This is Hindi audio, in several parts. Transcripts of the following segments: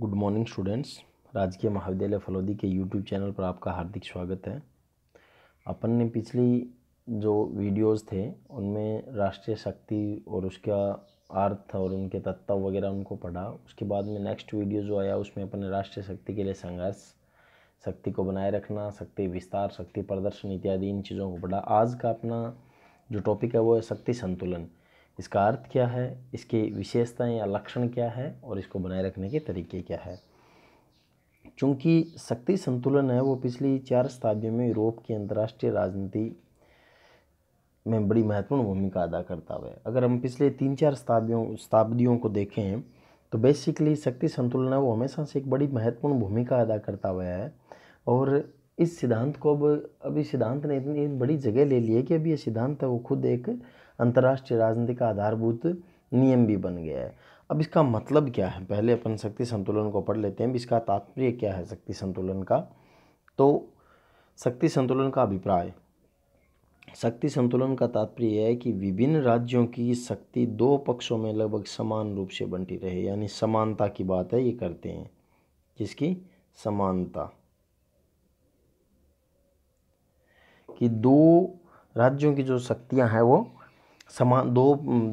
गुड मॉर्निंग स्टूडेंट्स राजकीय महाविद्यालय फलौदी के यूट्यूब चैनल पर आपका हार्दिक स्वागत है अपन ने पिछली जो वीडियोस थे उनमें राष्ट्रीय शक्ति और उसका अर्थ और उनके तत्व वगैरह उनको पढ़ा उसके बाद में नेक्स्ट वीडियो जो आया उसमें अपन ने राष्ट्रीय शक्ति के लिए संघर्ष शक्ति को बनाए रखना शक्ति विस्तार शक्ति प्रदर्शन इत्यादि इन चीज़ों को पढ़ा आज का अपना जो टॉपिक है वो है शक्ति संतुलन इसका अर्थ क्या है इसके विशेषताएं या लक्षण क्या है और इसको बनाए रखने के तरीके क्या है चूँकि शक्ति संतुलन है वो पिछली चार शताब्दियों में यूरोप की अंतर्राष्ट्रीय राजनीति में बड़ी महत्वपूर्ण भूमिका अदा करता हुआ है अगर हम पिछले तीन चार शताब्दियों शताब्दियों को देखें तो बेसिकली शक्ति संतुलन है वो हमेशा से एक बड़ी महत्वपूर्ण भूमिका अदा करता हुआ है और इस सिद्धांत को अब अभी सिद्धांत ने इतनी बड़ी जगह ले ली है कि अभी यह सिद्धांत है वो खुद एक अंतर्राष्ट्रीय राजनीति का आधारभूत नियम भी बन गया है अब इसका मतलब क्या है पहले अपन शक्ति संतुलन को पढ़ लेते हैं इसका तात्पर्य क्या है शक्ति संतुलन का तो शक्ति संतुलन का अभिप्राय शक्ति संतुलन का तात्पर्य यह है कि विभिन्न राज्यों की शक्ति दो पक्षों में लगभग समान रूप से बंटी रहे यानी समानता की बात है ये करते हैं जिसकी समानता कि दो राज्यों की जो शक्तियां हैं वो समान दो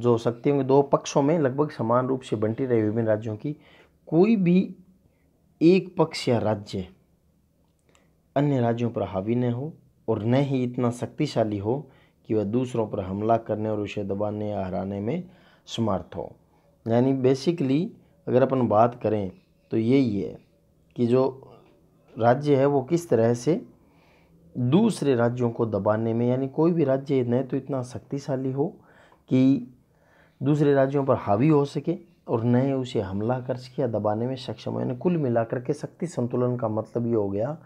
जो शक्ति होंगे दो पक्षों में लगभग समान रूप से बंटी रही विभिन्न राज्यों की कोई भी एक पक्ष या राज्य अन्य राज्यों पर हावी न हो और न ही इतना शक्तिशाली हो कि वह दूसरों पर हमला करने और उसे दबाने या हराने में समर्थ हो यानी बेसिकली अगर अपन बात करें तो यही है कि जो राज्य है वो किस तरह से दूसरे राज्यों को दबाने में यानी कोई भी राज्य न तो इतना शक्तिशाली हो कि दूसरे राज्यों पर हावी हो सके और नए उसे हमला कर सके या दबाने में सक्षम हो यानी कुल मिलाकर के शक्ति संतुलन का मतलब ये हो गया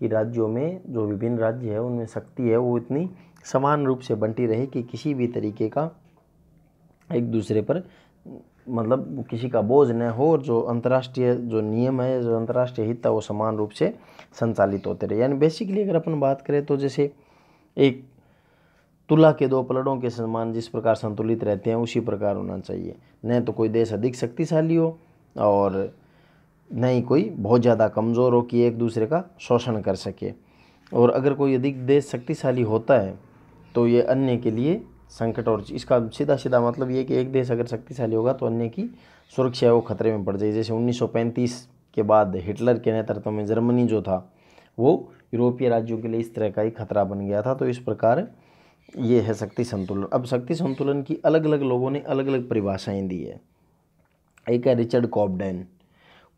कि राज्यों में जो विभिन्न राज्य है उनमें शक्ति है वो इतनी समान रूप से बंटी रहे कि किसी भी तरीके का एक दूसरे पर मतलब किसी का बोझ न हो और जो अंतर्राष्ट्रीय जो नियम है जो अंतर्राष्ट्रीय हित है वो समान रूप से संचालित होते रहे यानी बेसिकली अगर अपन बात करें तो जैसे एक तुला के दो पलड़ों के समान जिस प्रकार संतुलित रहते हैं उसी प्रकार होना चाहिए न तो कोई देश अधिक शक्तिशाली हो और न ही कोई बहुत ज़्यादा कमज़ोर हो कि एक दूसरे का शोषण कर सके और अगर कोई अधिक देश शक्तिशाली होता है तो ये अन्य के लिए संकट और इसका सीधा सीधा मतलब ये कि एक देश अगर शक्तिशाली होगा तो अन्य की सुरक्षा वो खतरे में पड़ जाएगी जैसे 1935 के बाद हिटलर के नेतृत्व में जर्मनी जो था वो यूरोपीय राज्यों के लिए इस तरह का ही खतरा बन गया था तो इस प्रकार ये है शक्ति संतुलन अब शक्ति संतुलन की अलग अलग लोगों ने अलग अलग परिभाषाएं दी है एक है रिचर्ड कॉबडेन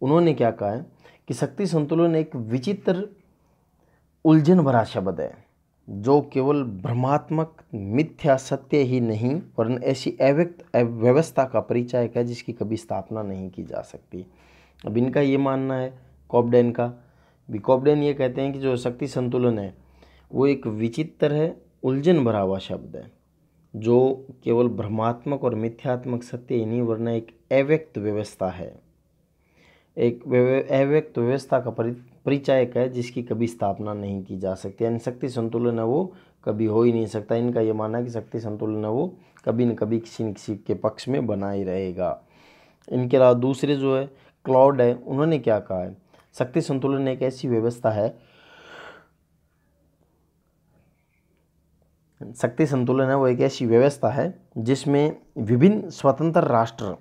उन्होंने क्या कहा है कि शक्ति संतुलन एक विचित्र उलझन भरा शब्द है जो केवल भ्रमात्मक मिथ्या सत्य ही नहीं वरन ऐसी अव्यक्त व्यवस्था का परिचय है जिसकी कभी स्थापना नहीं की जा सकती अब इनका ये मानना है कॉबडेन का भी कॉबडेन ये कहते हैं कि जो शक्ति संतुलन है वो एक विचित्र है उलझन भरा हुआ शब्द है जो केवल भ्रमात्मक और मिथ्यात्मक सत्य ही नहीं वरना एक अव्यक्त व्यवस्था है एक अव्यक्त व्यवस्था का परिचायक है जिसकी कभी स्थापना नहीं की जा सकती यानी शक्ति संतुलन है वो कभी हो ही नहीं सकता इनका ये मानना है कि शक्ति संतुलन है वो कभी न कभी किसी न किसी के पक्ष में बना ही रहेगा इनके अलावा दूसरे जो है क्लाउड है उन्होंने क्या कहा है शक्ति संतुलन एक ऐसी व्यवस्था है शक्ति संतुलन है वो एक ऐसी व्यवस्था है जिसमें विभिन्न स्वतंत्र राष्ट्र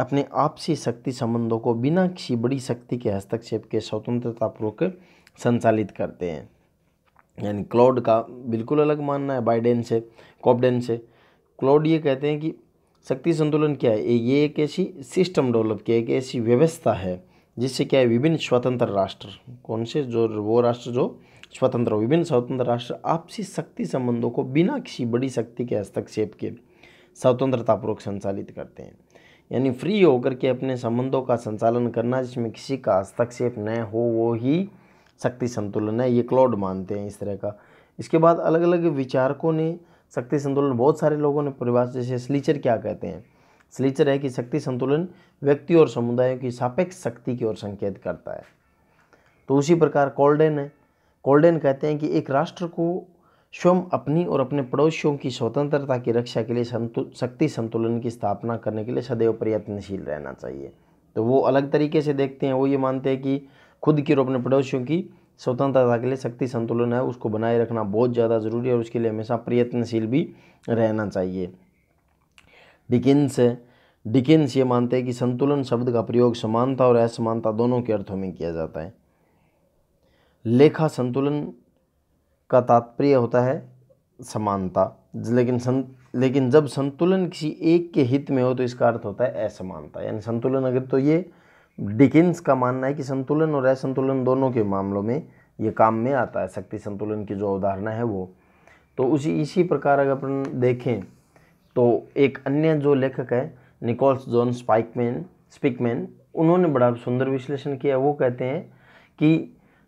अपने आपसी शक्ति संबंधों को बिना किसी बड़ी शक्ति के हस्तक्षेप के स्वतंत्रतापूर्वक संचालित करते हैं यानी क्लाउड का बिल्कुल अलग मानना है बाइडेन से कॉपडेन से क्लाउड ये कहते हैं कि शक्ति संतुलन क्या है ये एक ऐसी सिस्टम डेवलप किया एक ऐसी व्यवस्था है जिससे क्या है विभिन्न स्वतंत्र राष्ट्र कौन से जो वो राष्ट्र जो स्वतंत्र हो विभिन्न स्वतंत्र राष्ट्र आपसी शक्ति संबंधों को बिना किसी बड़ी शक्ति के हस्तक्षेप के स्वतंत्रतापूर्वक संचालित करते हैं यानी फ्री होकर के अपने संबंधों का संचालन करना जिसमें किसी का हस्तक्षेप न हो वो ही शक्ति संतुलन है ये क्लॉड मानते हैं इस तरह का इसके बाद अलग अलग विचारकों ने शक्ति संतुलन बहुत सारे लोगों ने परिभाषा जैसे स्लीचर क्या कहते हैं स्लीचर है कि शक्ति संतुलन व्यक्ति और समुदायों की सापेक्ष शक्ति की ओर संकेत करता है तो उसी प्रकार कॉल्डेन है कोल्डन कहते हैं कि एक राष्ट्र को स्वयं अपनी और अपने पड़ोसियों की स्वतंत्रता की रक्षा के लिए संतु शक्ति संतुलन की स्थापना करने के लिए सदैव प्रयत्नशील रहना चाहिए तो वो अलग तरीके से देखते हैं वो ये मानते हैं कि खुद की और अपने पड़ोसियों की स्वतंत्रता के लिए शक्ति संतुलन है उसको बनाए रखना बहुत ज़्यादा ज़रूरी है और उसके लिए हमेशा प्रयत्नशील भी रहना चाहिए डिकिन्स डिकिन्स ये मानते हैं कि संतुलन शब्द का प्रयोग समानता और असमानता दोनों के अर्थों में किया जाता है लेखा संतुलन का तात्पर्य होता है समानता लेकिन सं लेकिन जब संतुलन किसी एक के हित में हो तो इसका अर्थ होता है असमानता यानी संतुलन अगर तो ये डिकिन्स का मानना है कि संतुलन और असंतुलन दोनों के मामलों में ये काम में आता है शक्ति संतुलन की जो अवधारणा है वो तो उसी इसी प्रकार अगर अपन देखें तो एक अन्य जो लेखक है निकोल्स जॉन स्पाइकमैन स्पिकमैन उन्होंने बड़ा सुंदर विश्लेषण किया वो कहते हैं कि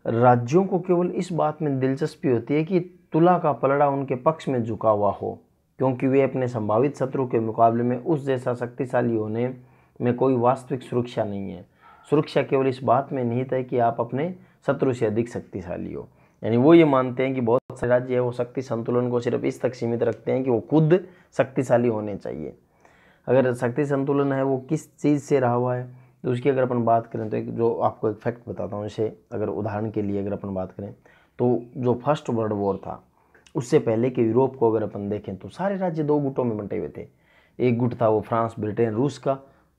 राज्यों को केवल इस बात में दिलचस्पी होती है कि तुला का पलड़ा उनके पक्ष में झुका हुआ हो क्योंकि वे अपने संभावित शत्रु के मुकाबले में उस जैसा शक्तिशाली होने में कोई वास्तविक सुरक्षा नहीं है सुरक्षा केवल इस बात में निहित है कि आप अपने शत्रु से अधिक शक्तिशाली हो यानी वो ये मानते हैं कि बहुत सारे राज्य है वो शक्ति संतुलन को सिर्फ इस तक सीमित रखते हैं कि वो खुद शक्तिशाली होने चाहिए अगर शक्ति संतुलन है वो किस चीज़ से रहा हुआ है तो उसकी अगर अपन बात करें तो एक जो आपको एक फैक्ट बताता हूँ इसे अगर उदाहरण के लिए अगर अपन बात करें तो जो फर्स्ट वर्ल्ड वॉर था उससे पहले के यूरोप को अगर अपन देखें तो सारे राज्य दो गुटों में बंटे हुए थे एक गुट था वो फ्रांस ब्रिटेन रूस का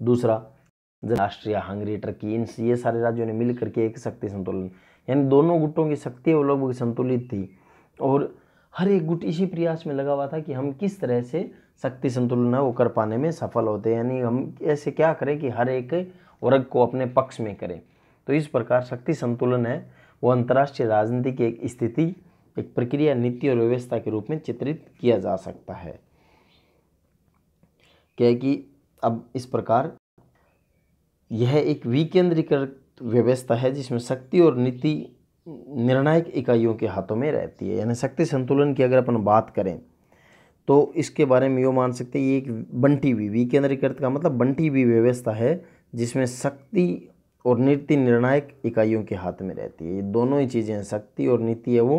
दूसरा ऑस्ट्रिया हंगरी टर्की इन ये सारे राज्यों ने मिल करके एक शक्ति संतुलन यानी दोनों गुटों की शक्ति वो लगभग संतुलित थी और हर एक गुट इसी प्रयास में लगा हुआ था कि हम किस तरह से शक्ति संतुलन है वो कर पाने में सफल होते हैं यानी हम ऐसे क्या करें कि हर एक वर्ग को अपने पक्ष में करें तो इस प्रकार शक्ति संतुलन है वो अंतर्राष्ट्रीय राजनीति की एक स्थिति एक प्रक्रिया नीति और व्यवस्था के रूप में चित्रित किया जा सकता है क्या कि अब इस प्रकार यह एक विकेंद्रीकृत व्यवस्था है जिसमें शक्ति और नीति निर्णायक इकाइयों के हाथों में रहती है यानी शक्ति संतुलन की अगर अपन बात करें तो इसके बारे में यो मान सकते हैं ये एक बंटी हुई विकेंद्रीकृत का मतलब बंटी हुई व्यवस्था है जिसमें शक्ति और नीति निर्णायक इकाइयों के हाथ में रहती है ये दोनों ही चीज़ें हैं शक्ति और नीति है वो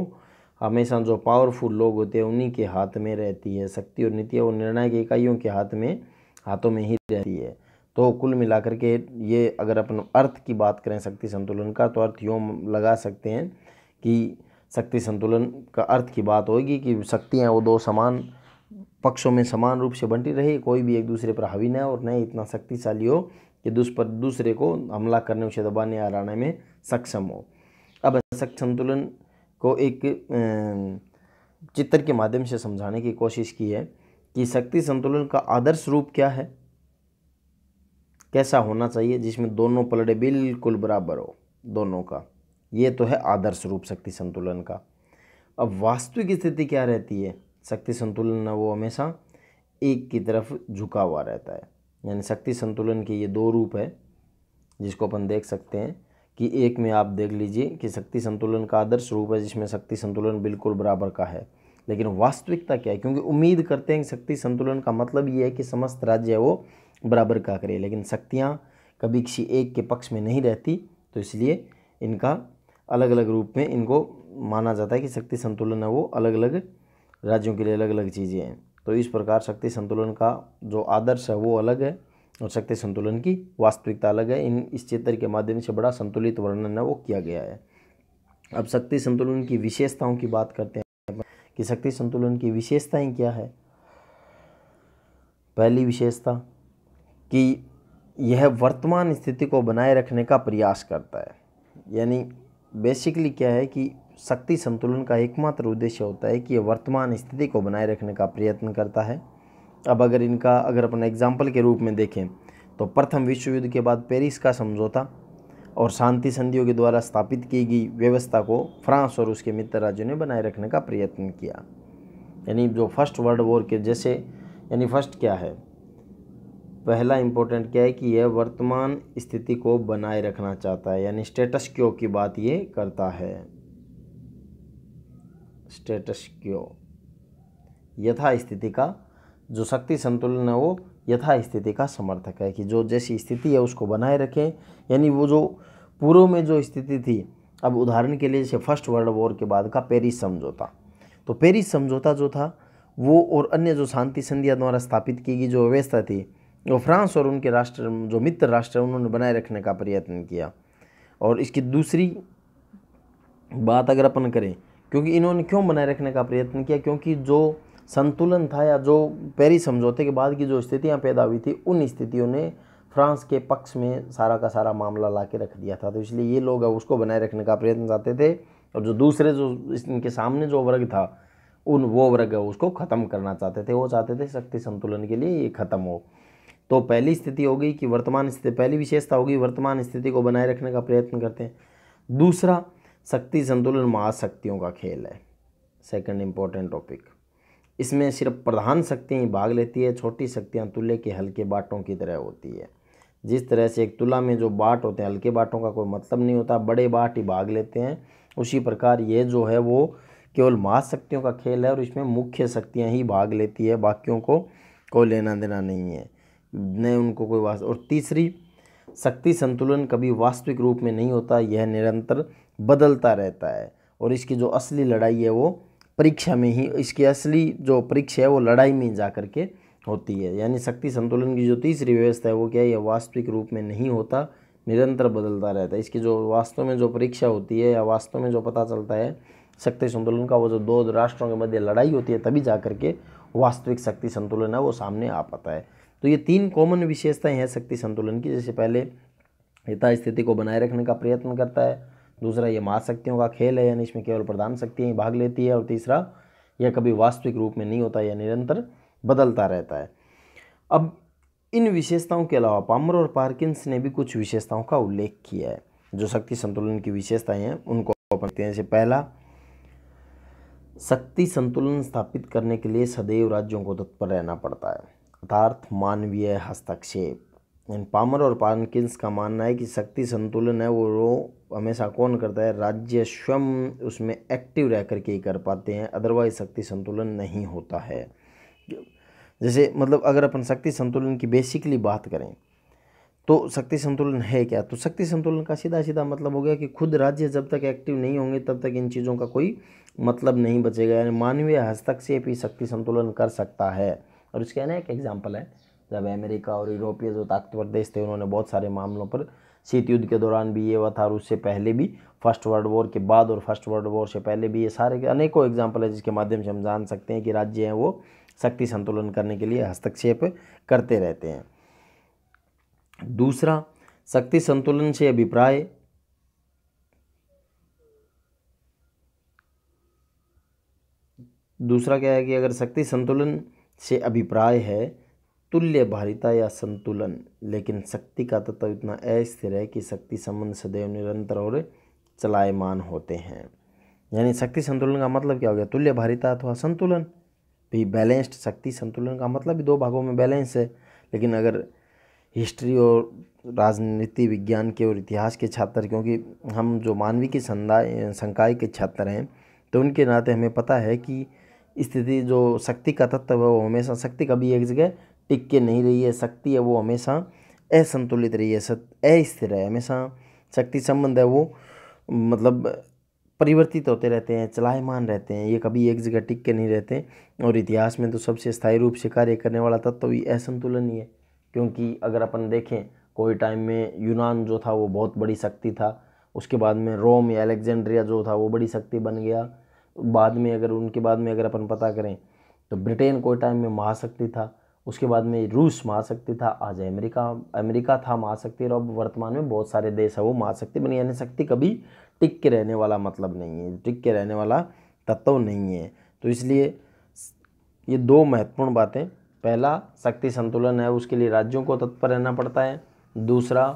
हमेशा जो पावरफुल लोग होते हैं उन्हीं के हाथ में रहती है शक्ति और नीति है वो निर्णायक इकाइयों के हाथ में हाथों में ही रहती है तो कुल मिलाकर के ये अगर अपन अर्थ की बात करें शक्ति संतुलन का तो अर्थ यूँ लगा सकते हैं कि शक्ति संतुलन का अर्थ की बात होगी कि शक्तियाँ वो दो समान पक्षों में समान रूप से बंटी रही कोई भी एक दूसरे पर हावी न और न इतना शक्तिशाली हो कि दुष पर दूसरे को हमला करने उसे दबाने या हराने में सक्षम हो अब शक्ति संतुलन को एक चित्र के माध्यम से समझाने की कोशिश की है कि शक्ति संतुलन का आदर्श रूप क्या है कैसा होना चाहिए जिसमें दोनों पलड़े बिल्कुल बराबर हो दोनों का ये तो है आदर्श रूप शक्ति संतुलन का अब वास्तविक स्थिति क्या रहती है शक्ति संतुलन वो हमेशा एक की तरफ झुका हुआ रहता है यानी शक्ति संतुलन के ये दो रूप है जिसको अपन देख सकते हैं कि एक में आप देख लीजिए कि शक्ति संतुलन का आदर्श रूप है जिसमें शक्ति संतुलन बिल्कुल बराबर का है लेकिन वास्तविकता क्या है क्योंकि उम्मीद करते हैं कि शक्ति संतुलन का मतलब ये है कि समस्त राज्य है वो बराबर का करे लेकिन शक्तियाँ कभी किसी एक के पक्ष में नहीं रहती तो इसलिए इनका अलग अलग रूप में इनको माना जाता है कि शक्ति संतुलन है वो अलग अलग राज्यों के लिए अलग अलग चीज़ें हैं तो इस प्रकार शक्ति संतुलन का जो आदर्श है वो अलग है और शक्ति संतुलन की वास्तविकता अलग है इन इस चित्र के माध्यम से बड़ा संतुलित वर्णन है वो किया गया है अब शक्ति संतुलन की विशेषताओं की बात करते हैं कि शक्ति संतुलन की विशेषताएं क्या है पहली विशेषता कि यह वर्तमान स्थिति को बनाए रखने का प्रयास करता है यानी बेसिकली क्या है कि शक्ति संतुलन का एकमात्र उद्देश्य होता है कि यह वर्तमान स्थिति को बनाए रखने का प्रयत्न करता है अब अगर इनका अगर अपन एग्जाम्पल के रूप में देखें तो प्रथम विश्व युद्ध के बाद पेरिस का समझौता और शांति संधियों के द्वारा स्थापित की गई व्यवस्था को फ्रांस और उसके मित्र राज्यों ने बनाए रखने का प्रयत्न किया यानी जो फर्स्ट वर्ल्ड वॉर के जैसे यानी फर्स्ट क्या है पहला इम्पोर्टेंट क्या है कि यह वर्तमान स्थिति को बनाए रखना चाहता है यानी स्टेटस क्यों की बात ये करता है स्टेटस क्यो यथा स्थिति का जो शक्ति संतुलन है वो यथा स्थिति का समर्थक है कि जो जैसी स्थिति है उसको बनाए रखें यानी वो जो पूर्व में जो स्थिति थी अब उदाहरण के लिए जैसे फर्स्ट वर्ल्ड वॉर के बाद का पेरिस समझौता तो पेरिस समझौता जो था वो और अन्य जो शांति संधिया द्वारा स्थापित की गई जो व्यवस्था थी वो फ्रांस और उनके राष्ट्र जो मित्र राष्ट्र हैं उन्होंने बनाए रखने का प्रयत्न किया और इसकी दूसरी बात अगर अपन करें क्योंकि इन्होंने क्यों बनाए रखने का प्रयत्न किया क्योंकि जो संतुलन था या जो पेरिस समझौते के बाद की जो स्थितियाँ पैदा हुई थी उन स्थितियों ने फ्रांस के पक्ष में सारा का सारा मामला ला के रख दिया था तो इसलिए ये लोग उसको बनाए रखने का प्रयत्न चाहते थे और जो दूसरे जो इनके सामने जो वर्ग था उन वो वर्ग उसको ख़त्म करना चाहते थे वो चाहते थे शक्ति संतुलन के लिए ये ख़त्म हो तो पहली स्थिति हो गई कि वर्तमान स्थिति पहली विशेषता होगी वर्तमान स्थिति को बनाए रखने का प्रयत्न करते हैं दूसरा शक्ति संतुलन महाशक्तियों का खेल है सेकंड इम्पोर्टेंट टॉपिक इसमें सिर्फ प्रधान शक्तियाँ ही भाग लेती है छोटी शक्तियाँ तुले के हल्के बाटों की तरह होती है जिस तरह से एक तुला में जो बाट होते हैं हल्के बाटों का कोई मतलब नहीं होता बड़े बाट ही भाग लेते हैं उसी प्रकार ये जो है वो केवल महाशक्तियों का खेल है और इसमें मुख्य शक्तियाँ ही भाग लेती है बाकियों को कोई लेना देना नहीं है न उनको कोई वास्तव और तीसरी शक्ति संतुलन कभी वास्तविक रूप में नहीं होता यह निरंतर बदलता रहता है और इसकी जो असली लड़ाई है वो परीक्षा में ही इसकी असली जो परीक्षा है वो लड़ाई में जा कर के होती है यानी शक्ति संतुलन की जो तीसरी व्यवस्था है वो क्या है यह वास्तविक रूप में नहीं होता निरंतर बदलता रहता है इसकी जो वास्तव में जो परीक्षा होती है या वास्तव में जो पता चलता है शक्ति संतुलन का वो जो दो राष्ट्रों के मध्य लड़ाई होती है तभी जा कर के वास्तविक शक्ति संतुलन है वो सामने आ पाता है तो ये तीन कॉमन विशेषताएं हैं शक्ति संतुलन की जैसे पहले यथा स्थिति को बनाए रखने का प्रयत्न करता है दूसरा ये महाशक्तियों का खेल है यानी इसमें केवल प्रधान शक्तियाँ ही भाग लेती है और तीसरा यह कभी वास्तविक रूप में नहीं होता यह निरंतर बदलता रहता है अब इन विशेषताओं के अलावा पामर और पार्किंस ने भी कुछ विशेषताओं का उल्लेख किया है जो शक्ति संतुलन की विशेषताएं हैं उनको पढ़ते हैं जैसे पहला शक्ति संतुलन स्थापित करने के लिए सदैव राज्यों को तत्पर रहना पड़ता है अर्थार्थ मानवीय हस्तक्षेप इन पामर और पार्किंस का मानना है कि शक्ति संतुलन है वो रो हमेशा कौन करता है राज्य स्वयं उसमें एक्टिव रह करके ही कर पाते हैं अदरवाइज शक्ति संतुलन नहीं होता है जैसे मतलब अगर अपन शक्ति संतुलन की बेसिकली बात करें तो शक्ति संतुलन है क्या तो शक्ति संतुलन का सीधा सीधा मतलब हो गया कि खुद राज्य जब तक एक्टिव नहीं होंगे तब तक इन चीज़ों का कोई मतलब नहीं बचेगा यानी मानवीय हस्तक्षेप ही शक्ति संतुलन कर सकता है और इसका अनेक एग्जाम्पल है जब अमेरिका और यूरोपीय जो ताकतवर देश थे उन्होंने बहुत सारे मामलों पर शीत युद्ध के दौरान भी ये हुआ था और उससे पहले भी फर्स्ट वर्ल्ड वॉर के बाद और फर्स्ट वर्ल्ड वॉर से पहले भी ये सारे अनेकों एग्जाम्पल है जिसके माध्यम से हम जान सकते हैं कि राज्य हैं वो शक्ति संतुलन करने के लिए हस्तक्षेप करते रहते हैं दूसरा शक्ति संतुलन से अभिप्राय दूसरा क्या है कि अगर शक्ति संतुलन से अभिप्राय है तुल्य भारिता या संतुलन लेकिन शक्ति का तत्व इतना अस्थिर है कि शक्ति संबंध सदैव निरंतर और चलायमान होते हैं यानी शक्ति संतुलन का मतलब क्या हो गया तुल्य भारिता अथवा संतुलन भी बैलेंस्ड शक्ति संतुलन का मतलब भी दो भागों में बैलेंस है लेकिन अगर हिस्ट्री और राजनीति विज्ञान के और इतिहास के छात्र क्योंकि हम जो मानवीय के संकाय के छात्र हैं तो उनके नाते हमें पता है कि स्थिति जो शक्ति का तत्व है वो हमेशा शक्ति कभी एक जगह टिक के नहीं रही है शक्ति है वो हमेशा असंतुलित रही है अस्थिर है हमेशा शक्ति संबंध है वो मतलब परिवर्तित होते रहते हैं चलायमान रहते हैं ये कभी एक जगह टिक के नहीं रहते और इतिहास में तो सबसे स्थायी रूप से कार्य करने वाला तत्व भी असंतुलन ही है क्योंकि अगर अपन देखें कोई टाइम में यूनान जो था वो बहुत बड़ी शक्ति था उसके बाद में रोम या अलेक्जेंड्रिया जो था वो बड़ी शक्ति बन गया बाद में अगर उनके बाद में अगर अपन पता करें तो ब्रिटेन कोई टाइम में महाशक्ति था उसके बाद में रूस महाशक्ति था आज अमेरिका अमेरिका था महाशक्ति और अब वर्तमान में बहुत सारे देश है वो महाशक्ति बनी यानी शक्ति कभी टिक के रहने वाला मतलब नहीं है टिक के रहने वाला तत्व नहीं है तो इसलिए ये दो महत्वपूर्ण बातें पहला शक्ति संतुलन है उसके लिए राज्यों को तत्पर रहना पड़ता है दूसरा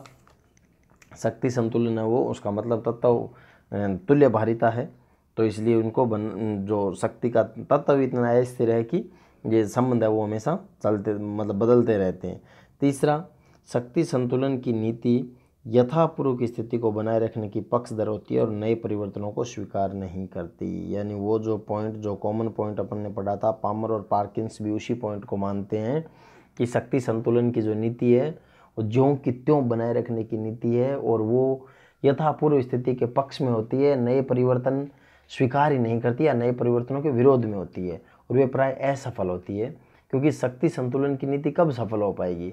शक्ति संतुलन है वो उसका मतलब तत्व तुल्य भारिता है तो इसलिए उनको बन जो शक्ति का तत्व इतना स्थिर है कि ये संबंध है वो हमेशा चलते मतलब बदलते रहते हैं तीसरा शक्ति संतुलन की नीति यथापूर्वक स्थिति को बनाए रखने की पक्षधर होती है और नए परिवर्तनों को स्वीकार नहीं करती यानी वो जो पॉइंट जो कॉमन पॉइंट अपन ने पढ़ा था पामर और पार्किंस भी उसी पॉइंट को मानते हैं कि शक्ति संतुलन की जो नीति है वो ज्यों की त्यों बनाए रखने की नीति है और वो यथापूर्व स्थिति के पक्ष में होती है नए परिवर्तन स्वीकार ही नहीं करती या नए परिवर्तनों के विरोध में होती है और वे प्राय असफल होती है क्योंकि शक्ति संतुलन की नीति कब सफल हो पाएगी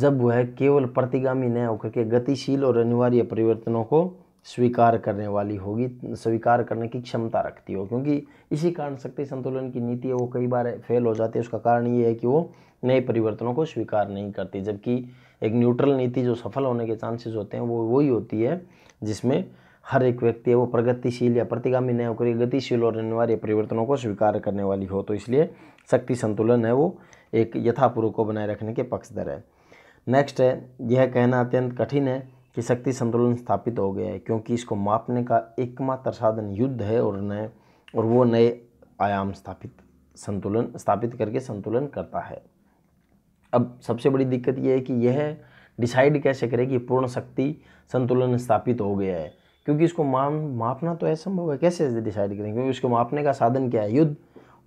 जब वह केवल प्रतिगामी न होकर के गतिशील और अनिवार्य परिवर्तनों को स्वीकार करने वाली होगी स्वीकार करने की क्षमता रखती हो क्योंकि इसी कारण शक्ति संतुलन की नीति है वो कई बार फेल हो जाती है उसका कारण ये है कि वो नए परिवर्तनों को स्वीकार नहीं करती जबकि एक न्यूट्रल नीति जो सफल होने के चांसेस होते हैं वो वही होती है जिसमें हर एक व्यक्ति है वो प्रगतिशील या प्रतिगामी होकर गतिशील और अनिवार्य परिवर्तनों को स्वीकार करने वाली हो तो इसलिए शक्ति संतुलन है वो एक यथापूर्व को बनाए रखने के पक्षधर है नेक्स्ट है यह कहना अत्यंत कठिन है कि शक्ति संतुलन स्थापित हो गया है क्योंकि इसको मापने का एकमात्र साधन युद्ध है और नए और वो नए आयाम स्थापित संतुलन स्थापित करके संतुलन करता है अब सबसे बड़ी दिक्कत यह है कि यह डिसाइड कैसे करे कि पूर्ण शक्ति संतुलन स्थापित हो गया है क्योंकि इसको मान मापना तो असंभव है कैसे डिसाइड करेंगे क्योंकि इसको मापने का साधन क्या है युद्ध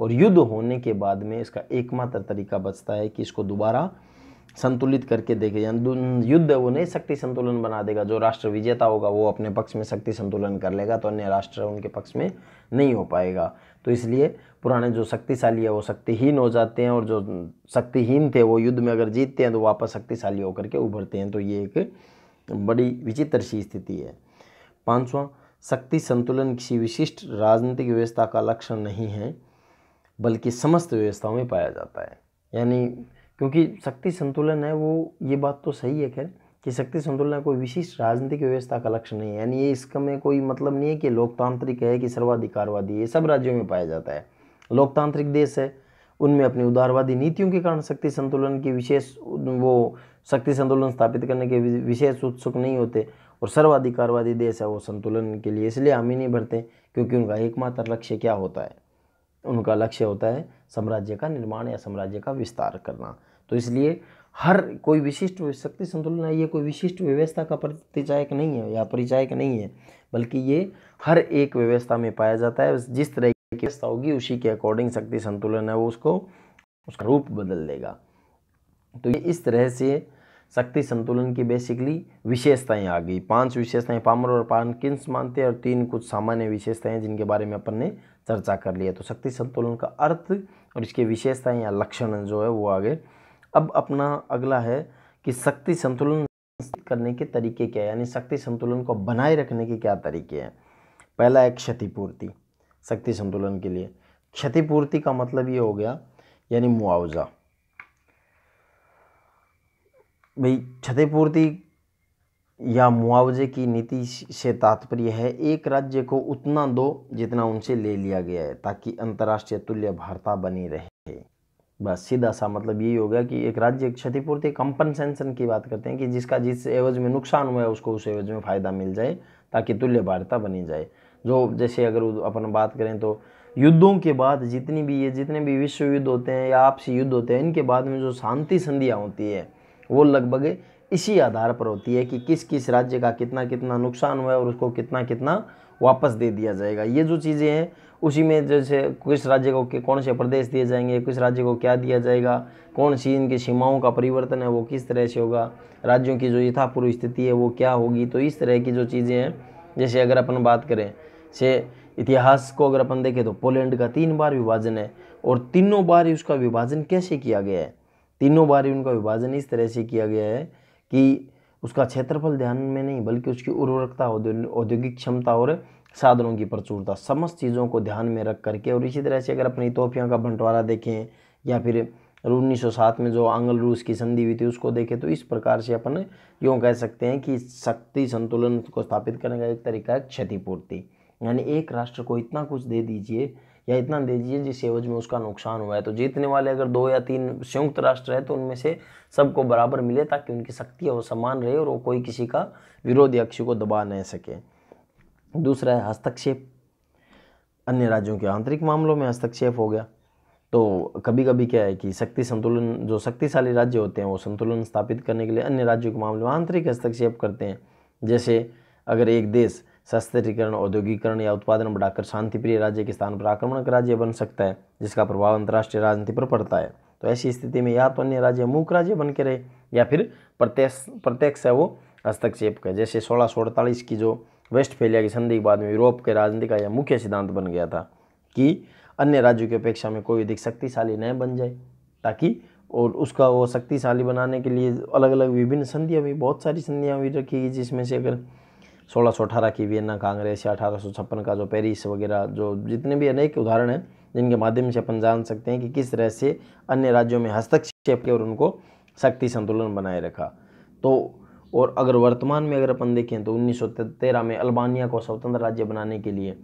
और युद्ध होने के बाद में इसका एकमात्र तरीका बचता है कि इसको दोबारा संतुलित करके देखे युद्ध वो नहीं शक्ति संतुलन बना देगा जो राष्ट्र विजेता होगा वो अपने पक्ष में शक्ति संतुलन कर लेगा तो अन्य राष्ट्र उनके पक्ष में नहीं हो पाएगा तो इसलिए पुराने जो शक्तिशाली है वो शक्तिहीन हो जाते हैं और जो शक्तिहीन थे वो युद्ध में अगर जीतते हैं तो वापस शक्तिशाली होकर के उभरते हैं तो ये एक बड़ी विचित्र सी स्थिति है पाँचवा शक्ति संतुलन किसी विशिष्ट राजनीतिक व्यवस्था का लक्षण नहीं है बल्कि समस्त व्यवस्थाओं में पाया जाता है यानी क्योंकि शक्ति संतुलन है वो ये बात तो सही है खैर कि शक्ति संतुलन कोई विशिष्ट राजनीतिक व्यवस्था का लक्षण नहीं है यानी ये इसका में कोई मतलब नहीं है कि लोकतांत्रिक है कि सर्वाधिकारवादी है सब राज्यों में पाया जाता है लोकतांत्रिक देश है उनमें अपनी उदारवादी नीतियों के कारण शक्ति संतुलन की विशेष वो शक्ति संतुलन स्थापित करने के विशेष उत्सुक नहीं होते और सर्वाधिकारवादी देश है वो संतुलन के लिए इसलिए हम ही नहीं भरते क्योंकि उनका एकमात्र लक्ष्य क्या होता है उनका लक्ष्य होता है साम्राज्य का निर्माण या साम्राज्य का विस्तार करना तो इसलिए हर कोई विशिष्ट शक्ति संतुलन है ये कोई विशिष्ट व्यवस्था का परिचायक नहीं है या परिचायक नहीं है बल्कि ये हर एक व्यवस्था में पाया जाता है जिस तरह की व्यवस्था होगी उसी के अकॉर्डिंग शक्ति संतुलन है वो उसको उसका रूप बदल देगा तो ये इस तरह से शक्ति संतुलन की बेसिकली विशेषताएं आ गई पांच विशेषताएं पामर और पान किन्स मानते हैं और तीन कुछ सामान्य विशेषताएं जिनके बारे में अपन ने चर्चा कर लिया तो शक्ति संतुलन का अर्थ और इसके विशेषताएं या लक्षण जो है वो आ गए अब अपना अगला है कि शक्ति संतुलन करने के तरीके क्या है यानी शक्ति संतुलन को बनाए रखने के क्या तरीके हैं पहला है क्षतिपूर्ति शक्ति संतुलन के लिए क्षतिपूर्ति का मतलब ये हो गया यानी मुआवजा भाई क्षतिपूर्ति या मुआवजे की नीति से तात्पर्य है एक राज्य को उतना दो जितना उनसे ले लिया गया है ताकि अंतर्राष्ट्रीय तुल्य भारता बनी रहे बस सीधा सा मतलब यही हो गया कि एक राज्य क्षतिपूर्ति कंपनसेशन की बात करते हैं कि जिसका जिस एवज में नुकसान हुआ है उसको उस एवज में फ़ायदा मिल जाए ताकि तुल्य भारता बनी जाए जो जैसे अगर अपन बात करें तो युद्धों के बाद जितनी भी ये जितने भी विश्व युद्ध होते हैं या आपसी युद्ध होते हैं इनके बाद में जो शांति संधियाँ होती है वो लगभग इसी आधार पर होती है कि किस किस राज्य का कितना कितना नुकसान हुआ है और उसको कितना कितना वापस दे दिया जाएगा ये जो चीज़ें हैं उसी में जैसे किस राज्य को कौन से प्रदेश दिए जाएंगे किस राज्य को क्या दिया जाएगा कौन सी इनकी सीमाओं का परिवर्तन है वो किस तरह से होगा राज्यों की जो यथापूर्व स्थिति है वो क्या होगी तो इस तरह की जो चीज़ें हैं जैसे अगर अपन बात करें से इतिहास को अगर अपन देखें तो पोलैंड का तीन बार विभाजन है और तीनों बार उसका विभाजन कैसे किया गया है तीनों बार उनका विभाजन इस तरह से किया गया है कि उसका क्षेत्रफल ध्यान में नहीं बल्कि उसकी उर्वरकता औद्योगिक क्षमता और साधनों की प्रचुरता समस्त चीज़ों को ध्यान में रख करके और इसी तरह से अगर अपनी तोहफियों का बंटवारा देखें या फिर उन्नीस में जो आंगल रूस की संधि हुई थी उसको देखें तो इस प्रकार से अपन यूँ कह सकते हैं कि शक्ति संतुलन को स्थापित करने का एक तरीका है क्षतिपूर्ति यानी एक राष्ट्र को इतना कुछ दे दीजिए या इतना दे दीजिए जिस एवज में उसका नुकसान हुआ है तो जीतने वाले अगर दो या तीन संयुक्त राष्ट्र है तो उनमें से सबको बराबर मिले ताकि उनकी शक्ति और सम्मान समान रहे और वो कोई किसी का विरोध अक्ष को दबा नहीं सके दूसरा है हस्तक्षेप अन्य राज्यों के आंतरिक मामलों में हस्तक्षेप हो गया तो कभी कभी क्या है कि शक्ति संतुलन जो शक्तिशाली राज्य होते हैं वो संतुलन स्थापित करने के लिए अन्य राज्यों के मामले में आंतरिक हस्तक्षेप करते हैं जैसे अगर एक देश शस्त्रीकरण औद्योगिकरण या उत्पादन बढ़ाकर शांतिप्रिय राज्य के स्थान पर आक्रमण का राज्य बन सकता है जिसका प्रभाव अंतर्राष्ट्रीय राजनीति पर पड़ता है तो ऐसी स्थिति में या तो अन्य राज्य मूक राज्य बन के रहे या फिर प्रत्यक्ष प्रत्यक्ष है वो हस्तक्षेप का जैसे सोलह सौ अड़तालीस की जो वेस्ट फेलिया की संधि के बाद में यूरोप के राजनीति का यह मुख्य सिद्धांत बन गया था कि अन्य राज्यों की अपेक्षा में कोई अधिक शक्तिशाली न बन जाए ताकि और उसका वो शक्तिशाली बनाने के लिए अलग अलग विभिन्न संधियाँ भी बहुत सारी संधियाँ भी रखी गई जिसमें से अगर सोलह की वियना कांग्रेस या अठारह का जो पेरिस वगैरह जो जितने भी अनेक उदाहरण हैं जिनके माध्यम से अपन जान सकते हैं कि किस तरह से अन्य राज्यों में हस्तक्षेप के और उनको शक्ति संतुलन बनाए रखा तो और अगर वर्तमान में अगर अपन देखें तो तेरह में अल्बानिया को स्वतंत्र राज्य बनाने के लिए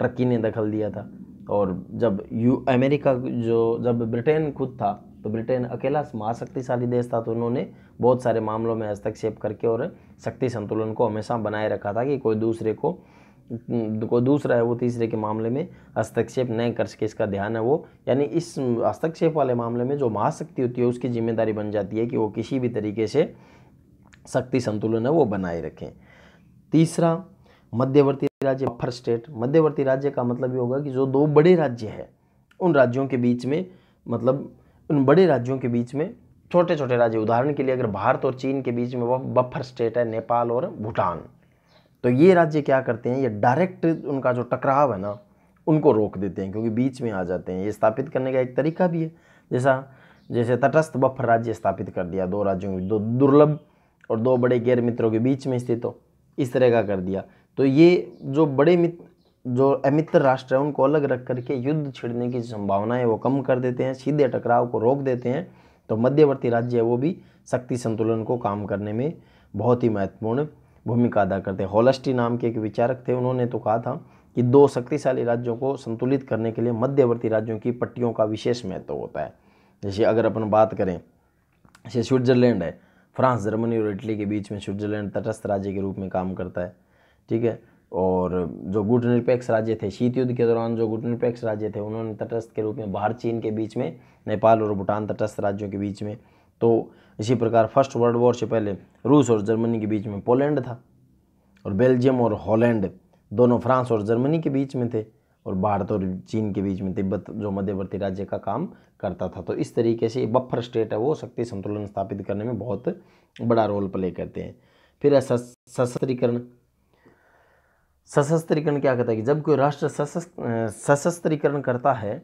टर्की ने दखल दिया था और जब यू अमेरिका जो जब ब्रिटेन खुद था तो ब्रिटेन अकेला महाशक्तिशाली देश था तो उन्होंने बहुत सारे मामलों में हस्तक्षेप करके और शक्ति संतुलन को हमेशा बनाए रखा था कि कोई दूसरे को को दूसरा है वो तीसरे के मामले में हस्तक्षेप नहीं कर सके इसका ध्यान है वो यानी इस हस्तक्षेप वाले मामले में जो महाशक्ति होती है उसकी जिम्मेदारी बन जाती है कि वो किसी भी तरीके से शक्ति संतुलन है वो बनाए रखें तीसरा मध्यवर्ती राज्य बफर स्टेट मध्यवर्ती राज्य का मतलब ये होगा कि जो दो बड़े राज्य हैं उन राज्यों के बीच में मतलब उन बड़े राज्यों के बीच में छोटे छोटे राज्य उदाहरण के लिए अगर भारत और चीन के बीच में वह बफर स्टेट है नेपाल और भूटान तो ये राज्य क्या करते हैं ये डायरेक्ट उनका जो टकराव है ना उनको रोक देते हैं क्योंकि बीच में आ जाते हैं ये स्थापित करने का एक तरीका भी है जैसा जैसे तटस्थ बफर राज्य स्थापित कर दिया दो राज्यों के दो दुर्लभ और दो बड़े गैर मित्रों के बीच में स्थित हो इस तरह का कर दिया तो ये जो बड़े मित्र जो अमित्र राष्ट्र है उनको अलग रख करके युद्ध छिड़ने की संभावना है वो कम कर देते हैं सीधे टकराव को रोक देते हैं तो मध्यवर्ती राज्य है वो भी शक्ति संतुलन को काम करने में बहुत ही महत्वपूर्ण भूमिका अदा करते हैं होलस्टी नाम के एक विचारक थे उन्होंने तो कहा था कि दो शक्तिशाली राज्यों को संतुलित करने के लिए मध्यवर्ती राज्यों की पट्टियों का विशेष महत्व होता है जैसे अगर अपन बात करें जैसे स्विट्जरलैंड है फ्रांस जर्मनी और इटली के बीच में स्विट्जरलैंड तटस्थ राज्य के रूप में काम करता है ठीक है और जो गुटनिरपेक्ष निरपेक्ष राज्य थे शीत युद्ध के दौरान जो गुटनिरपेक्ष निरपेक्ष राज्य थे उन्होंने तटस्थ के रूप में बाहर चीन के बीच में नेपाल और भूटान तटस्थ राज्यों के बीच में तो इसी प्रकार फर्स्ट वर्ल्ड वॉर से पहले रूस और जर्मनी के बीच में पोलैंड था और बेल्जियम और हॉलैंड दोनों फ्रांस और जर्मनी के बीच में थे और भारत और चीन के बीच में तिब्बत जो मध्यवर्ती राज्य का काम करता था तो इस तरीके से बफर स्टेट है वो शक्ति संतुलन स्थापित करने में बहुत बड़ा रोल प्ले करते हैं फिर सशस्त्रीकरण सशस्त्रीकरण क्या कहता है कि जब कोई राष्ट्र सशस्त्र सशस्त्रीकरण करता है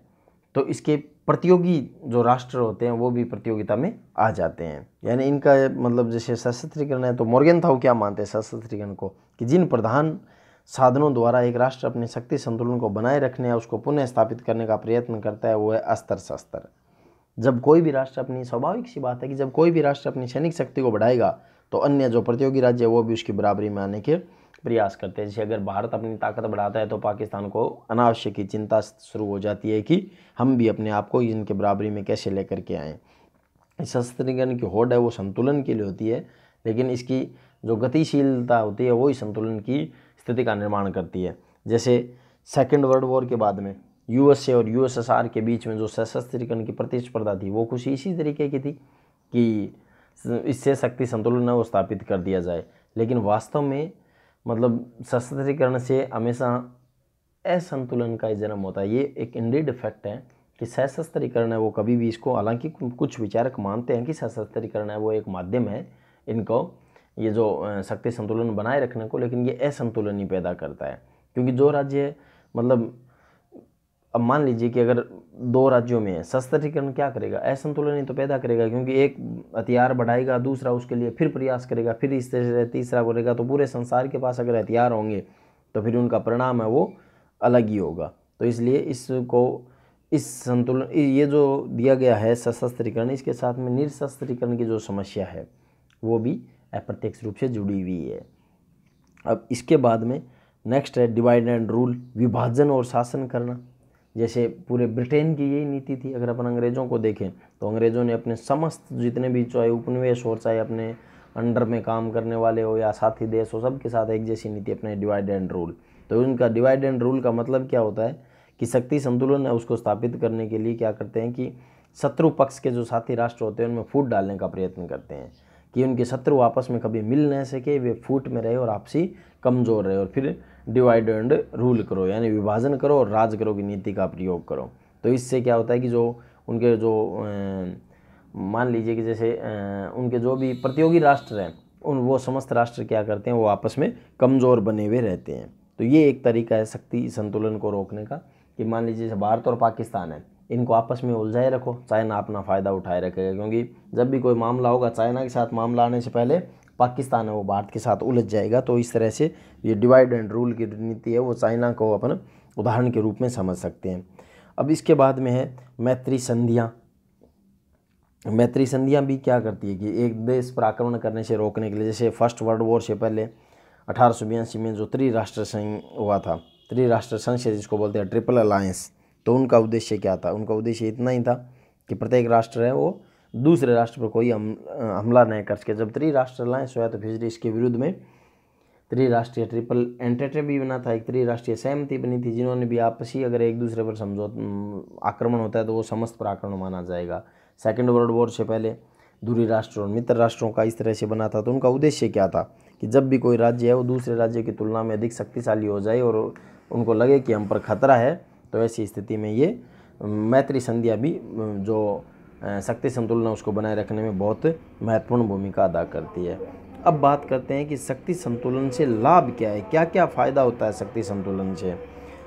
तो इसके प्रतियोगी जो राष्ट्र होते हैं वो भी प्रतियोगिता में आ जाते हैं यानी इनका मतलब जैसे सशस्त्रीकरण है तो मॉर्गन थाउ क्या मानते हैं सशस्त्रीकरण को कि जिन प्रधान साधनों द्वारा एक राष्ट्र अपने शक्ति संतुलन को बनाए रखने या उसको पुनः स्थापित करने का प्रयत्न करता है वो है अस्त्र शस्त्र जब कोई भी राष्ट्र अपनी स्वाभाविक सी बात है कि जब कोई भी राष्ट्र अपनी सैनिक शक्ति को बढ़ाएगा तो अन्य जो प्रतियोगी राज्य है वो भी उसकी बराबरी में आने के प्रयास करते हैं जैसे अगर भारत अपनी ताकत बढ़ाता है तो पाकिस्तान को अनावश्यक ही चिंता शुरू हो जाती है कि हम भी अपने आप को इनके बराबरी में कैसे लेकर के आएँ सशस्त्रीकरण की होड़ है वो संतुलन के लिए होती है लेकिन इसकी जो गतिशीलता होती है वो ही संतुलन की स्थिति का निर्माण करती है जैसे सेकेंड वर्ल्ड वॉर के बाद में यूएसए और यूएसएसआर के बीच में जो सशस्त्रीकरण की प्रतिस्पर्धा थी वो कुछ इसी तरीके की थी कि इससे शक्ति संतुलन वो स्थापित कर दिया जाए लेकिन वास्तव में मतलब सशस्त्रीकरण से हमेशा असंतुलन का जन्म होता है ये एक इंडिड इफेक्ट है कि सशस्त्रीकरण है वो कभी भी इसको हालांकि कुछ विचारक मानते हैं कि सशस्त्रीकरण है वो एक माध्यम है इनको ये जो शक्ति संतुलन बनाए रखने को लेकिन ये असंतुलन ही पैदा करता है क्योंकि जो राज्य मतलब अब मान लीजिए कि अगर दो राज्यों में है शस्त्रीकरण क्या करेगा असंतुलन ही तो पैदा करेगा क्योंकि एक हथियार बढ़ाएगा दूसरा उसके लिए फिर प्रयास करेगा फिर इस तरह से तीसरा करेगा तो पूरे संसार के पास अगर हथियार होंगे तो फिर उनका परिणाम है वो अलग ही होगा तो इसलिए इसको इस संतुलन ये जो दिया गया है सशस्त्रीकरण इसके साथ में निरशस्त्रीकरण की जो समस्या है वो भी अप्रत्यक्ष रूप से जुड़ी हुई है अब इसके बाद में नेक्स्ट है डिवाइड एंड रूल विभाजन और शासन करना जैसे पूरे ब्रिटेन की यही नीति थी अगर अपन अंग्रेज़ों को देखें तो अंग्रेज़ों ने अपने समस्त जितने भी चाहे उपनिवेश और चाहे अपने अंडर में काम करने वाले हो या साथी देश हो सबके साथ एक जैसी नीति अपने डिवाइड एंड रूल तो उनका डिवाइड एंड रूल का मतलब क्या होता है कि शक्ति संतुलन है उसको स्थापित करने के लिए क्या करते हैं कि शत्रु पक्ष के जो साथी राष्ट्र होते हैं उनमें फूट डालने का प्रयत्न करते हैं कि उनके शत्रु आपस में कभी मिल नहीं सके वे फूट में रहे और आपसी कमज़ोर रहे और फिर डिवाइड एंड रूल करो यानी विभाजन करो और राज करो की नीति का प्रयोग करो तो इससे क्या होता है कि जो उनके जो मान लीजिए कि जैसे उनके जो भी प्रतियोगी राष्ट्र हैं उन वो समस्त राष्ट्र क्या करते हैं वो आपस में कमज़ोर बने हुए रहते हैं तो ये एक तरीका है शक्ति संतुलन को रोकने का कि मान लीजिए जैसे भारत और पाकिस्तान है इनको आपस में उलझाए रखो चाइना अपना फ़ायदा उठाए रखेगा क्योंकि जब भी कोई मामला होगा चाइना के साथ मामला आने से पहले पाकिस्तान है वो भारत के साथ उलझ जाएगा तो इस तरह से ये डिवाइड एंड रूल की रणनीति है वो चाइना को अपन उदाहरण के रूप में समझ सकते हैं अब इसके बाद में है मैत्री संधियाँ मैत्री संधियाँ भी क्या करती है कि एक देश पर आक्रमण करने से रोकने के लिए जैसे फर्स्ट वर्ल्ड वॉर से पहले अठारह में जो त्रिराष्ट्र संघ हुआ था त्रिराष्ट्र संघ से जिसको बोलते हैं ट्रिपल अलायंस तो उनका उद्देश्य क्या था उनका उद्देश्य इतना ही था कि प्रत्येक राष्ट्र है वो दूसरे राष्ट्र पर कोई हमला नहीं कर सके जब त्रिराष्ट्र लाएँ स्वायत्त फिजरी इसके विरुद्ध में त्रिराष्ट्रीय ट्रिपल एंटेटिव भी बना था एक त्रिराष्ट्रीय सहमति बनी थी जिन्होंने भी आपसी अगर एक दूसरे पर समझौता आक्रमण होता है तो वो समस्त पर आक्रमण माना जाएगा सेकेंड वर्ल्ड वॉर से पहले दूरी राष्ट्रों और मित्र राष्ट्रों का इस तरह से बना था तो उनका उद्देश्य क्या था कि जब भी कोई राज्य है वो दूसरे राज्य की तुलना में अधिक शक्तिशाली हो जाए और उनको लगे कि हम पर खतरा है तो ऐसी स्थिति में ये मैत्री संध्या भी जो शक्ति संतुलन उसको बनाए रखने में बहुत महत्वपूर्ण भूमिका अदा करती है अब बात करते हैं कि शक्ति संतुलन से लाभ क्या है क्या क्या फ़ायदा होता है शक्ति संतुलन से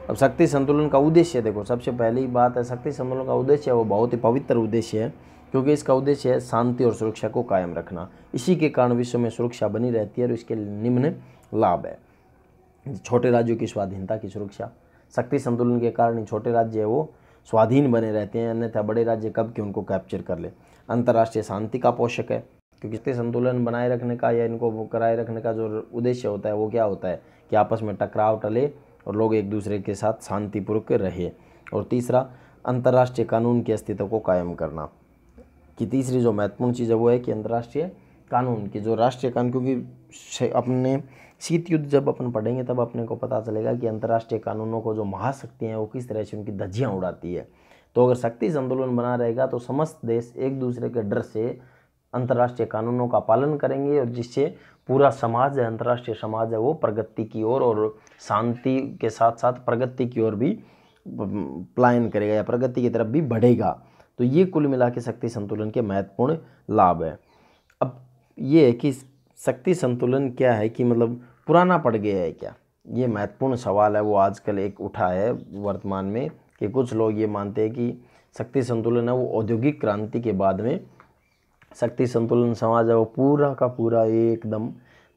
अब शक्ति संतुलन का उद्देश्य देखो सबसे पहली बात है शक्ति संतुलन का उद्देश्य है वो बहुत ही पवित्र उद्देश्य है क्योंकि इसका उद्देश्य है शांति और सुरक्षा को कायम रखना इसी के कारण विश्व में सुरक्षा बनी रहती है और इसके निम्न लाभ है छोटे राज्यों की स्वाधीनता की सुरक्षा शक्ति संतुलन के कारण छोटे राज्य है वो स्वाधीन बने रहते हैं अन्यथा बड़े राज्य कब के उनको कैप्चर कर ले अंतर्राष्ट्रीय शांति का पोषक है क्योंकि संतुलन बनाए रखने का या इनको कराए रखने का जो उद्देश्य होता है वो क्या होता है कि आपस में टकराव टले और लोग एक दूसरे के साथ शांतिपूर्वक रहे और तीसरा अंतर्राष्ट्रीय कानून के अस्तित्व को कायम करना कि तीसरी जो महत्वपूर्ण चीज़ है वो है कि अंतर्राष्ट्रीय कानून की जो राष्ट्रीय कानून क्योंकि अपने शीत युद्ध जब अपन पढ़ेंगे तब अपने को पता चलेगा कि अंतर्राष्ट्रीय कानूनों को जो महाशक्ति हैं वो किस तरह से उनकी धज्जियाँ उड़ाती है तो अगर शक्ति आंदोलन बना रहेगा तो समस्त देश एक दूसरे के डर से अंतर्राष्ट्रीय कानूनों का पालन करेंगे और जिससे पूरा समाज है अंतर्राष्ट्रीय समाज है वो प्रगति की ओर और, और शांति के साथ साथ प्रगति की ओर भी पलायन करेगा या प्रगति की तरफ भी बढ़ेगा तो ये कुल मिला के शक्ति संतुलन के महत्वपूर्ण लाभ है अब ये है कि शक्ति संतुलन क्या है कि मतलब पुराना पड़ गया है क्या ये महत्वपूर्ण सवाल है वो आजकल एक उठा है वर्तमान में कि कुछ लोग ये मानते हैं कि शक्ति संतुलन है वो औद्योगिक क्रांति के बाद में शक्ति संतुलन समाज है वो पूरा का पूरा एकदम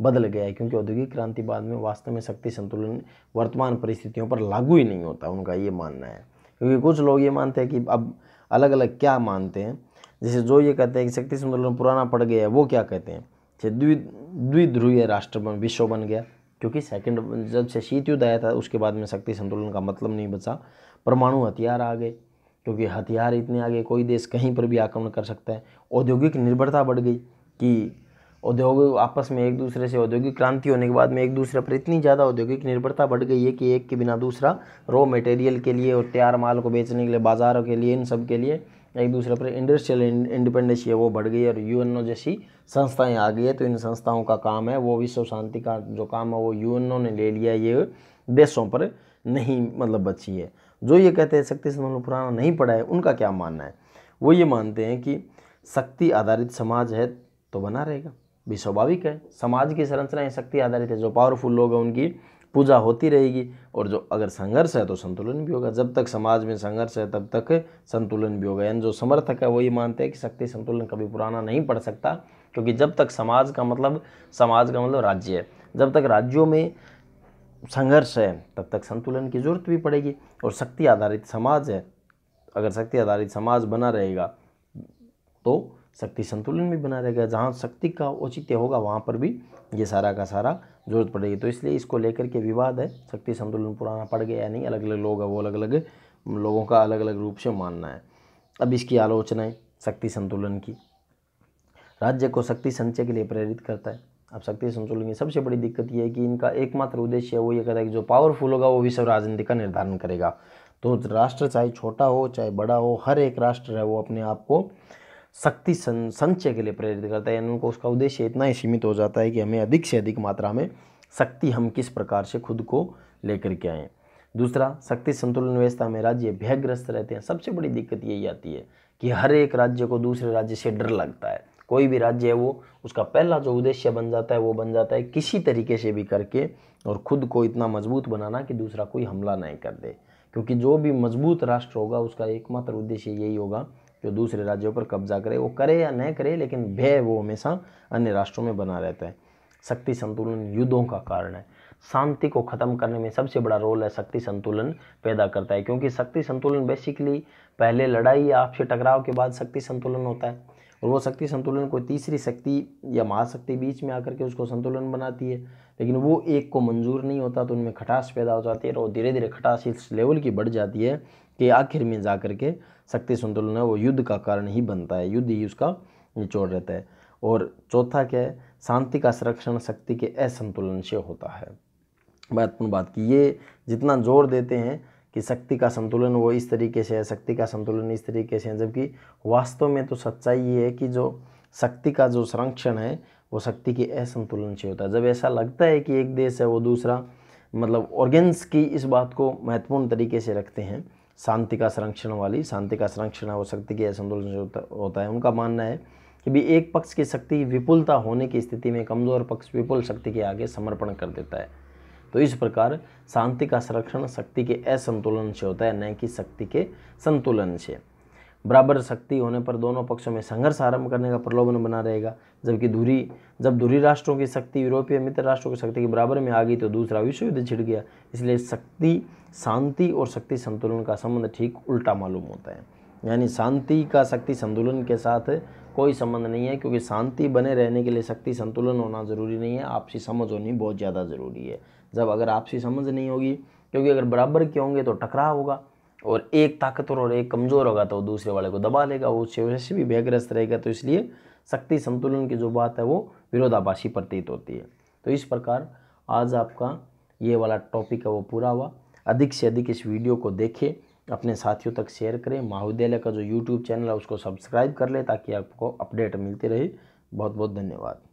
बदल गया है क्योंकि औद्योगिक क्रांति बाद में वास्तव में शक्ति संतुलन वर्तमान परिस्थितियों पर लागू ही नहीं होता उनका ये मानना है क्योंकि कुछ लोग ये मानते हैं कि अब अलग अलग क्या मानते हैं जैसे जो ये कहते हैं कि शक्ति संतुलन पुराना पड़ गया है वो क्या कहते हैं से द्वि द्विध्रुवीय राष्ट्र बन विश्व बन गया क्योंकि सेकंड जब से शीत युद्ध आया था उसके बाद में शक्ति संतुलन का मतलब नहीं बचा परमाणु हथियार आ गए क्योंकि हथियार इतने आ गए कोई देश कहीं पर भी आक्रमण कर सकता है औद्योगिक निर्भरता बढ़ गई कि औद्योग आपस में एक दूसरे से औद्योगिक क्रांति होने के बाद में एक दूसरे पर इतनी ज़्यादा औद्योगिक निर्भरता बढ़ गई है कि एक के बिना दूसरा रॉ मटेरियल के लिए और तैयार माल को बेचने के लिए बाज़ारों के लिए इन सब के लिए एक दूसरे पर इंडस्ट्रियल इंडिपेंडेंस है वो बढ़ गई और यूएनओ जैसी संस्थाएं आ गई है तो इन संस्थाओं का काम है वो विश्व शांति का जो काम है वो यूएनओ ने ले लिया ये देशों पर नहीं मतलब बची है जो ये कहते हैं शक्ति संतुलन मतलब पुराना नहीं पढ़ा है उनका क्या मानना है वो ये मानते हैं कि शक्ति आधारित समाज है तो बना रहेगा भी स्वाभाविक है समाज की संरचनाएँ शक्ति आधारित है जो पावरफुल लोग हैं उनकी पूजा होती रहेगी और जो अगर संघर्ष है तो संतुलन भी होगा जब तक समाज में संघर्ष है तब तक संतुलन भी होगा यानी जो समर्थक है वो ये मानते हैं कि शक्ति संतुलन कभी पुराना नहीं पड़ सकता क्योंकि जब तक समाज का मतलब समाज का मतलब राज्य है जब तक राज्यों में संघर्ष है तब तक संतुलन की जरूरत भी पड़ेगी और शक्ति आधारित समाज है अगर शक्ति आधारित समाज बना रहेगा तो शक्ति संतुलन भी बना रहेगा जहाँ शक्ति का औचित्य होगा वहाँ पर भी ये सारा का सारा जरूरत पड़ेगी तो इसलिए इसको लेकर के विवाद है शक्ति संतुलन पुराना पड़ गया या नहीं अलग अलग लोग है वो अलग अलग लोगों का अलग अलग रूप से मानना है अब इसकी आलोचनाएँ शक्ति संतुलन की राज्य को शक्ति संचय के लिए प्रेरित करता है अब शक्ति संतुलन की सबसे बड़ी दिक्कत यह है कि इनका एकमात्र उद्देश्य है वो ये कहता है कि जो पावरफुल होगा वो विश्व राजनीति का निर्धारण करेगा तो राष्ट्र चाहे छोटा हो चाहे बड़ा हो हर एक राष्ट्र है वो अपने आप को शक्ति सं, संचय के लिए प्रेरित करता है यानी उनको उसका उद्देश्य इतना ही सीमित हो जाता है कि हमें अधिक से अधिक मात्रा में शक्ति हम किस प्रकार से खुद को लेकर के आएँ दूसरा शक्ति संतुलन व्यवस्था में राज्य भयग्रस्त रहते हैं सबसे बड़ी दिक्कत यही आती है कि हर एक राज्य को दूसरे राज्य से डर लगता है कोई भी राज्य है वो उसका पहला जो उद्देश्य बन जाता है वो बन जाता है किसी तरीके से भी करके और ख़ुद को इतना मजबूत बनाना कि दूसरा कोई हमला नहीं कर दे क्योंकि जो भी मजबूत राष्ट्र होगा उसका एकमात्र उद्देश्य यही होगा जो दूसरे राज्यों पर कब्जा करे वो करे या न करे लेकिन भय वो हमेशा अन्य राष्ट्रों में बना रहता है शक्ति संतुलन युद्धों का कारण है शांति को ख़त्म करने में सबसे बड़ा रोल है शक्ति संतुलन पैदा करता है क्योंकि शक्ति संतुलन बेसिकली पहले लड़ाई या आपसे टकराव के बाद शक्ति संतुलन होता है और वो शक्ति संतुलन कोई तीसरी शक्ति या महाशक्ति बीच में आकर के उसको संतुलन बनाती है लेकिन वो एक को मंजूर नहीं होता तो उनमें खटास पैदा हो जाती है और धीरे धीरे खटास इस लेवल की बढ़ जाती है कि आखिर में जा कर के शक्ति संतुलन है वो युद्ध का कारण ही बनता है युद्ध ही उसका निचोड़ रहता है और चौथा क्या है शांति का संरक्षण शक्ति के असंतुलन से होता है महत्वपूर्ण बात की ये जितना जोर देते हैं कि शक्ति का संतुलन वो इस तरीके से है शक्ति का संतुलन इस तरीके से है जबकि वास्तव में तो सच्चाई ये है कि जो शक्ति का जो संरक्षण है वो शक्ति के असंतुलन से होता है जब ऐसा लगता है कि एक देश है वो दूसरा मतलब ऑर्गेन्स की इस बात को महत्वपूर्ण तरीके से रखते हैं शांति का संरक्षण वाली शांति का संरक्षण वो शक्ति के असंतुलन होता है उनका मानना है कि भी एक पक्ष की शक्ति विपुलता होने की स्थिति में कमज़ोर पक्ष विपुल शक्ति के आगे समर्पण कर देता है तो इस प्रकार शांति का संरक्षण शक्ति के असंतुलन से होता है न कि शक्ति के संतुलन से बराबर शक्ति होने पर दोनों पक्षों में संघर्ष आरंभ करने का प्रलोभन बना रहेगा जबकि दूरी जब दूरी राष्ट्रों की शक्ति यूरोपीय मित्र राष्ट्रों की शक्ति के बराबर में आ गई तो दूसरा विश्व युद्ध छिड़ गया इसलिए शक्ति शांति और शक्ति संतुलन का संबंध ठीक उल्टा मालूम होता है यानी शांति का शक्ति संतुलन के साथ कोई संबंध नहीं है क्योंकि शांति बने रहने के लिए शक्ति संतुलन होना ज़रूरी नहीं है आपसी समझ होनी बहुत ज़्यादा ज़रूरी है जब अगर आपसी समझ नहीं होगी क्योंकि अगर बराबर के होंगे तो टकराव होगा और एक ताकतवर और एक कमज़ोर होगा तो दूसरे वाले को दबा लेगा वो वैसे भी व्यग्रस्त रहेगा तो इसलिए शक्ति संतुलन की जो बात है वो विरोधाभासी प्रतीत होती है तो इस प्रकार आज आपका ये वाला टॉपिक है वो पूरा हुआ अधिक से अधिक इस वीडियो को देखें अपने साथियों तक शेयर करें महाविद्यालय का जो यूट्यूब चैनल है उसको सब्सक्राइब कर लें ताकि आपको अपडेट मिलती रहे बहुत बहुत धन्यवाद